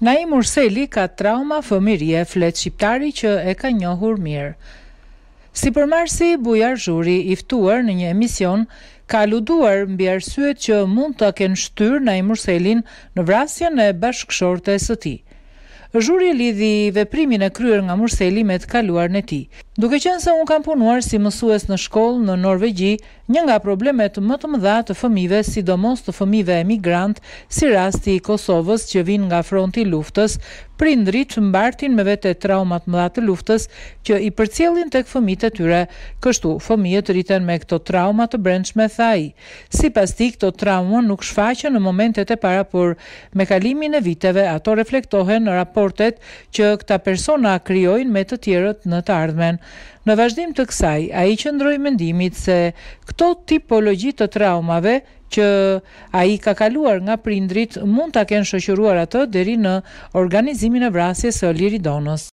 Naim Urseli ka trauma fëmirje flet shqiptari që e ka njohur mirë. Si përmarsi, bujar zhuri iftuar në një emision, ka luduar mbi arsyet që mund të kenë shtyr në imurselin në vrasjen e bashkëshorte së ti. Zhuri lidhi veprimin e kryer nga murseli me të kaluar në ti. Duke qenë se unë kam punuar si mësues në shkollë në Norvegji, një nga problemet më të mëdha të fëmive, sidomos të fëmive emigrant, si rasti i Kosovës që vinë nga fronti luftës, prindrit mbartin me vete traumat mëdha të luftës që i përcjellin tek fëmijët e tyre. Kështu, fëmijët rriten me këto trauma të brendshme thaj. Sipas t'i këto trauma nuk shfaqen në momentet e para, por me kalimin e viteve ato reflektohen në raportet që këta persona krijojnë me të tjerët në të ardhmen. Në vazhdim të kësaj, a i qëndroj mendimit se këto tipologi të traumave që a i ka kaluar nga prindrit mund të kenë shëshuruar ato dheri në organizimin e vrasjes e liridonës.